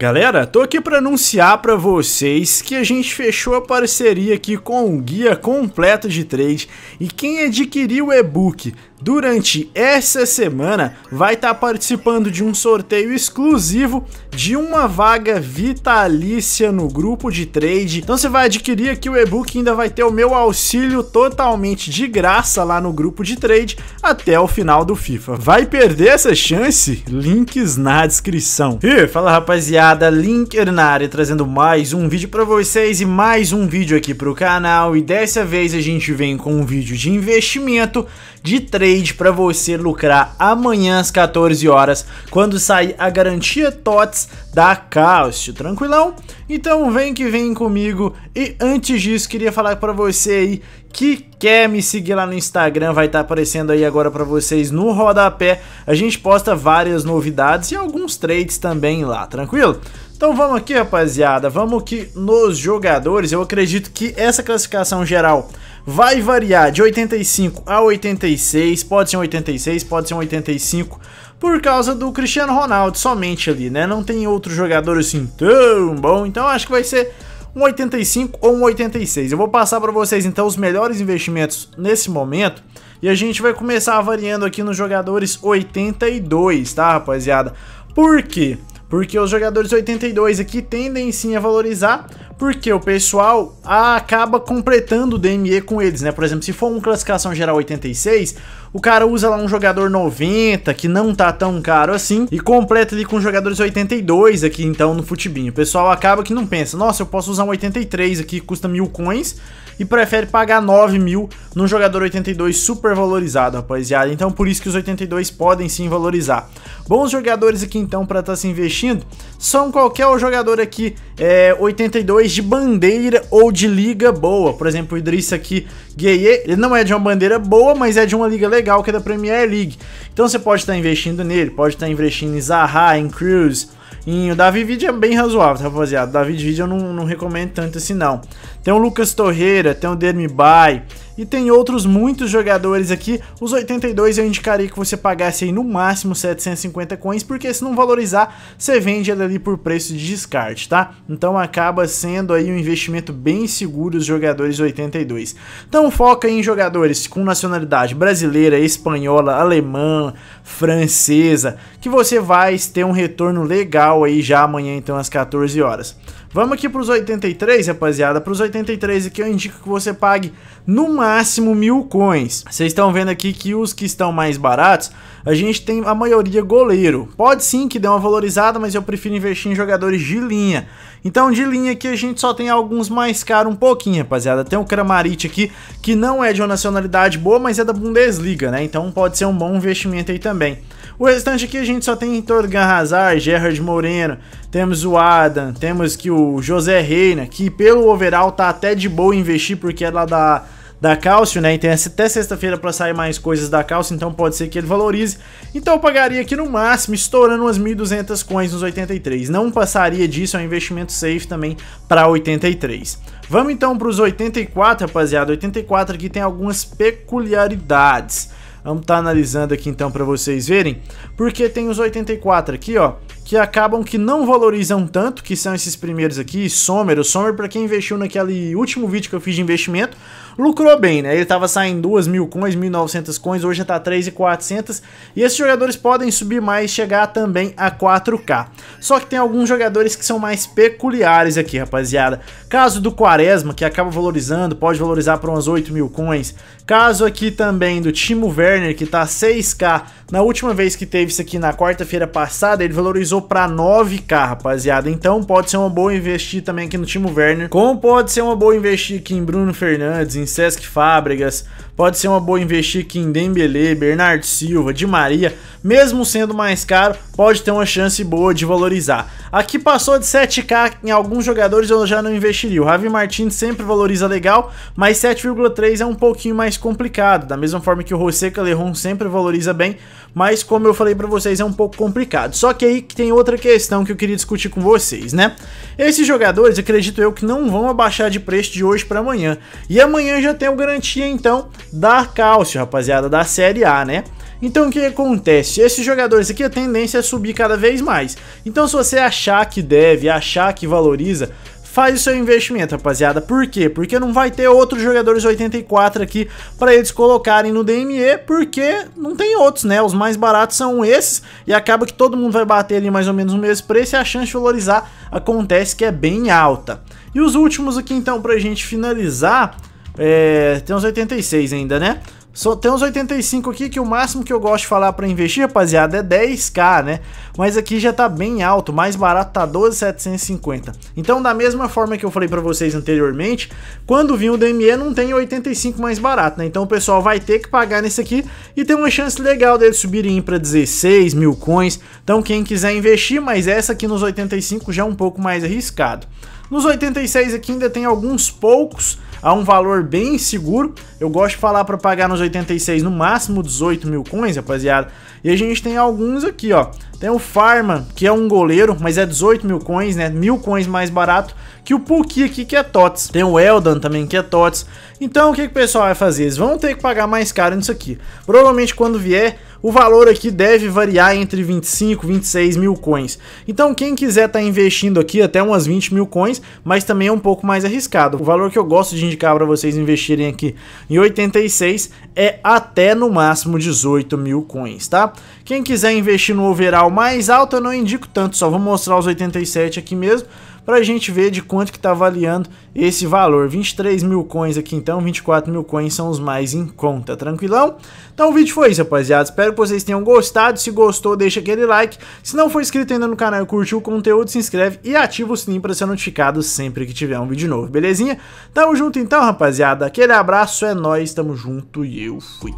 Galera, tô aqui para anunciar para vocês que a gente fechou a parceria aqui com o um guia completo de trade e quem adquiriu o e-book durante essa semana vai estar tá participando de um sorteio exclusivo de uma vaga vitalícia no grupo de trade. Então você vai adquirir aqui o e-book ainda vai ter o meu auxílio totalmente de graça lá no grupo de trade até o final do FIFA. Vai perder essa chance? Links na descrição. E fala rapaziada, Linker na área trazendo mais um vídeo para vocês e mais um vídeo aqui para o canal e dessa vez a gente vem com um vídeo de investimento de trade para você lucrar amanhã às 14 horas, quando sair a garantia TOTS da cálcio tranquilão? Então vem que vem comigo e antes disso queria falar para você aí que quer me seguir lá no Instagram, vai estar tá aparecendo aí agora para vocês no rodapé. A gente posta várias novidades e alguns trades também lá, tranquilo? Então vamos aqui, rapaziada, vamos que nos jogadores, eu acredito que essa classificação geral vai variar de 85 a 86, pode ser um 86, pode ser um 85, por causa do Cristiano Ronaldo somente ali, né? Não tem outro jogador assim tão bom, então acho que vai ser um 85 ou um 86. Eu vou passar para vocês então os melhores investimentos nesse momento. E a gente vai começar variando aqui nos jogadores 82, tá, rapaziada? Por quê? Porque os jogadores 82 aqui tendem sim a valorizar, porque o pessoal ah, acaba completando o DME com eles, né? Por exemplo, se for uma classificação geral 86, o cara usa lá um jogador 90, que não tá tão caro assim, e completa ali com jogadores 82 aqui, então, no futibinho. O pessoal acaba que não pensa, nossa, eu posso usar um 83 aqui, que custa mil coins, e prefere pagar 9 mil num jogador 82 super valorizado, rapaziada. Então, por isso que os 82 podem sim valorizar. Bons jogadores aqui, então, para estar tá se investindo, são qualquer jogador aqui é, 82 jogadores de bandeira ou de liga boa. Por exemplo, o Idrissa aqui, Gueye, ele não é de uma bandeira boa, mas é de uma liga legal, que é da Premier League. Então você pode estar investindo nele, pode estar investindo em Zaha, em Cruz, e o Davi Vidia é bem razoável, tá, rapaziada. O Davi Vidia eu não, não recomendo tanto assim, não. Tem o Lucas Torreira, tem o Dermi Bay, e tem outros muitos jogadores aqui. Os 82 eu indicaria que você pagasse aí no máximo 750 coins, porque se não valorizar, você vende ele ali por preço de descarte, tá? Então acaba sendo aí um investimento bem seguro os jogadores 82. Então foca em jogadores com nacionalidade brasileira, espanhola, alemã, francesa, que você vai ter um retorno legal aí já amanhã então às 14 horas. Vamos aqui para os 83, rapaziada. Para os 83 aqui eu indico que você pague no máximo mil coins. Vocês estão vendo aqui que os que estão mais baratos, a gente tem a maioria goleiro. Pode sim que dê uma valorizada, mas eu prefiro investir em jogadores de linha. Então de linha aqui a gente só tem alguns mais caros um pouquinho, rapaziada. Tem o Kramaric aqui, que não é de uma nacionalidade boa, mas é da Bundesliga, né? Então pode ser um bom investimento aí também. O restante aqui a gente só tem Torgan Hazard, Gerard Moreno, temos o Adam, temos que o José Reina, que pelo overall tá até de boa investir porque é lá da da Calcio, né? E tem até sexta-feira para sair mais coisas da Calcio, então pode ser que ele valorize. Então eu pagaria aqui no máximo, estourando umas 1.200 coins nos 83. Não passaria disso, é um investimento safe também para 83. Vamos então para os 84, rapaziada. 84 aqui tem algumas peculiaridades. Vamos estar tá analisando aqui então para vocês verem, porque tem os 84 aqui, ó, que acabam que não valorizam tanto, que são esses primeiros aqui, Sommer. O Sommer, para quem investiu naquele último vídeo que eu fiz de investimento, lucrou bem, né? Ele estava saindo 2 mil coins, 1.900 coins, hoje já está 3.400. E esses jogadores podem subir mais chegar também a 4K. Só que tem alguns jogadores que são mais peculiares aqui, rapaziada. Caso do Quaresma, que acaba valorizando, pode valorizar para umas 8 mil coins. Caso aqui também do Timo Werner, que está 6K. Na última vez que teve isso aqui, na quarta-feira passada, ele valorizou passou para 9k, rapaziada. Então pode ser uma boa investir também aqui no Timo Werner, como pode ser uma boa investir aqui em Bruno Fernandes, em Sesc Fábricas, pode ser uma boa investir aqui em Dembele, Bernardo Silva, Di Maria mesmo sendo mais caro, pode ter uma chance boa de valorizar. Aqui passou de 7k em alguns jogadores eu já não investiria. O Javi Martins sempre valoriza legal, mas 7,3 é um pouquinho mais complicado, da mesma forma que o José Calerron sempre valoriza bem, mas como eu falei para vocês é um pouco complicado. Só que aí que tem outra questão que eu queria discutir com vocês, né? Esses jogadores, acredito eu que não vão abaixar de preço de hoje para amanhã. E amanhã já tem o garantia então da Cálcio, rapaziada, da Série A, né? Então o que acontece? Esses jogadores aqui a tendência é subir cada vez mais. Então se você achar que deve, achar que valoriza, faz o seu investimento, rapaziada. Por quê? Porque não vai ter outros jogadores 84 aqui para eles colocarem no DME, porque não tem outros, né? Os mais baratos são esses e acaba que todo mundo vai bater ali mais ou menos no mesmo preço e a chance de valorizar acontece que é bem alta. E os últimos aqui então pra gente finalizar, é... tem uns 86 ainda, né? Só tem uns 85 aqui que o máximo que eu gosto de falar para investir, rapaziada, é 10k, né? Mas aqui já tá bem alto, mais barato tá 12,750. Então, da mesma forma que eu falei para vocês anteriormente, quando vir o DME não tem 85 mais barato, né? Então o pessoal vai ter que pagar nesse aqui e tem uma chance legal dele subirem para 16 mil coins. Então, quem quiser investir, mas essa aqui nos 85 já é um pouco mais arriscado. Nos 86 aqui ainda tem alguns poucos, a um valor bem seguro. Eu gosto de falar para pagar nos 86 no máximo 18 mil coins, rapaziada. E a gente tem alguns aqui, ó. Tem o Farman, que é um goleiro, mas é 18 mil coins, né? Mil coins mais barato que o Pulki aqui, que é TOTS. Tem o Eldan também, que é TOTS. Então, o que, que o pessoal vai fazer? Eles vão ter que pagar mais caro nisso aqui. Provavelmente, quando vier, o valor aqui deve variar entre 25 26 mil coins. Então, quem quiser estar tá investindo aqui até umas 20 mil coins, mas também é um pouco mais arriscado. O valor que eu gosto de indicar para vocês investirem aqui em 86 é até no máximo 18 mil coins, tá? Quem quiser investir no overall mais alto, eu não indico tanto, só vou mostrar os 87 aqui mesmo, para a gente ver de quanto que está avaliando esse valor. 23 mil coins aqui então, 24 mil coins são os mais em conta, tranquilão? Então o vídeo foi isso, rapaziada. Espero que vocês tenham gostado. Se gostou, deixa aquele like. Se não for inscrito ainda no canal e curtiu o conteúdo, se inscreve e ativa o sininho para ser notificado sempre que tiver um vídeo novo, belezinha? Tamo junto então, rapaziada. Aquele abraço, é nóis, tamo junto e eu fui.